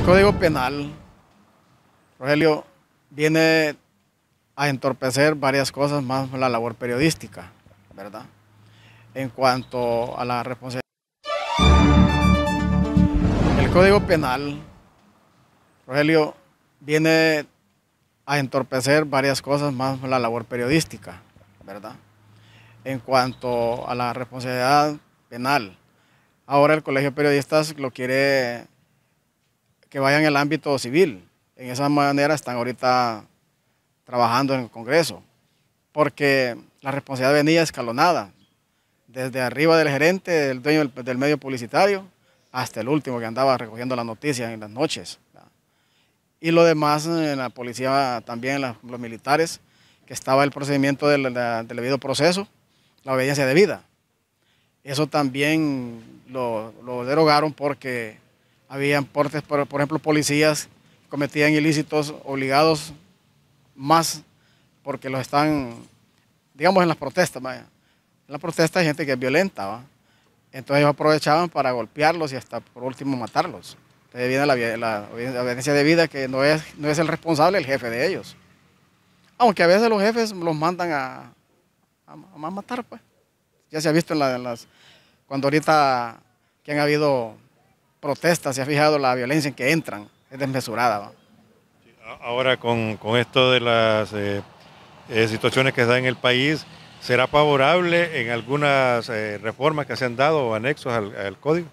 El Código Penal, Rogelio, viene a entorpecer varias cosas más la labor periodística, ¿verdad? En cuanto a la responsabilidad. El Código Penal, Rogelio, viene a entorpecer varias cosas más la labor periodística, ¿verdad? En cuanto a la responsabilidad penal. Ahora el Colegio de Periodistas lo quiere que vayan al ámbito civil. En esa manera están ahorita trabajando en el Congreso, porque la responsabilidad venía escalonada, desde arriba del gerente, del dueño del, medio publicitario, hasta el último que andaba recogiendo la noticia en las noches. Y lo demás, en eh, la policía también, los militares, que estaba el procedimiento del, debido proceso, la obediencia debida. Eso también lo, lo derogaron porque habían portes, por, ejemplo, policías cometían ilícitos obligados más porque los están, digamos, en las protestas. En las protestas hay gente que es violenta. Entonces ellos aprovechaban para golpearlos y hasta por último matarlos. Entonces viene la, la, de vida que no es, no es el responsable, el jefe de ellos. Aunque a veces los jefes los mandan a, a, matar, pues. Ya se ha visto en, en las... Cuando ahorita que han habido protestas, se ha fijado la violencia en que entran, es desmesurada. Ahora con, esto de las eh, eh, situaciones que se dan en el país, ¿será favorable en algunas eh, reformas que se han dado o anexos al, código?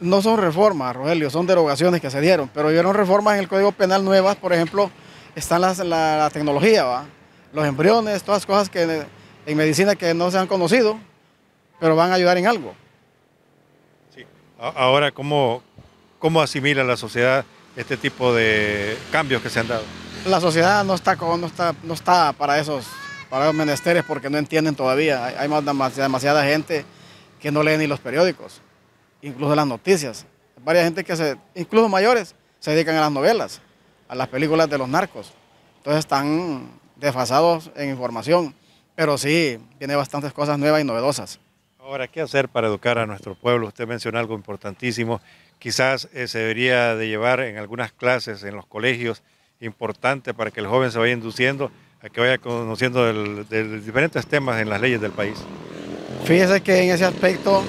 No son reformas, Rogelio, son derogaciones que se dieron, pero hubieron reformas en el Código Penal nuevas, por ejemplo, están las, la, tecnología, los embriones, todas cosas que en medicina que no se han conocido, pero van a ayudar en algo. Ahora, ¿cómo, asimila la sociedad este tipo de cambios que se han dado? La sociedad no está, no está, no está para, esos, para los menesteres porque no entienden todavía. Hay, demasiada, gente que no lee ni los periódicos, incluso las noticias. Hay varias gente que, se, incluso mayores, se dedican a las novelas, a las películas de los narcos. Entonces están desfasados en información, pero sí, tiene bastantes cosas nuevas y novedosas. Ahora, ¿qué hacer para educar a nuestro pueblo? Usted menciona algo importantísimo. Quizás eh, se debería de llevar en algunas clases, en los colegios, importante para que el joven se vaya induciendo a que vaya conociendo de, diferentes temas en las leyes del país. Fíjese que en ese aspecto,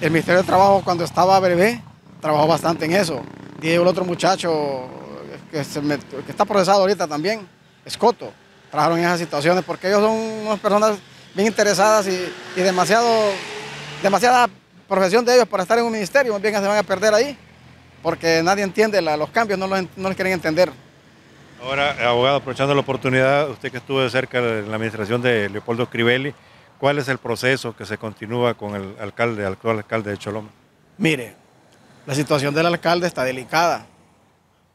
el Ministerio de Trabajo cuando estaba breve, trabajó bastante en eso. y el otro muchacho que, está procesado ahorita también, Escoto, trabajaron en esas situaciones porque ellos son unas personas bien interesadas y demasiado demasiada profesión de ellos para estar en un ministerio, más bien se van a perder ahí, porque nadie entiende los cambios, no los, quieren entender. Ahora, abogado, aprovechando la oportunidad, usted que estuvo de cerca en la administración de Leopoldo Crivelli, ¿cuál es el proceso que se continúa con el alcalde, el actual alcalde de Choloma? Mire, la situación del alcalde está delicada.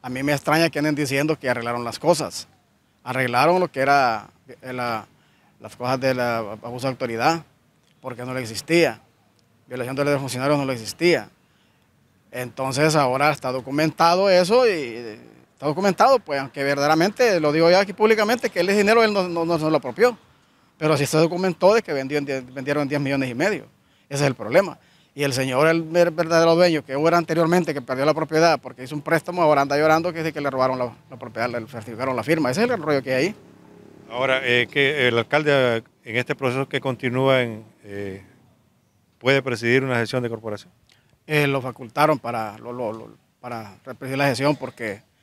A mí me extraña que anden diciendo que arreglaron las cosas. Arreglaron lo que era eh, las cosas de la abuso de autoridad, porque no le existía violación de de funcionarios no lo existía. Entonces ahora está documentado eso y está documentado, pues, aunque verdaderamente, lo digo ya aquí públicamente, que el dinero él no, se lo apropió. Pero si se documentó de que vendieron 10 millones y medio. Ese es el problema. Y el señor, el verdadero dueño, que era anteriormente, que perdió la propiedad porque hizo un préstamo, ahora anda llorando que dice que le robaron la, propiedad, le certificaron la firma. Ese es el rollo que hay ahí. Ahora, eh, que el alcalde, en este proceso que continúa en, eh, puede presidir una gestión de corporación? Eh, lo facultaron para, lo, lo, la gestión porque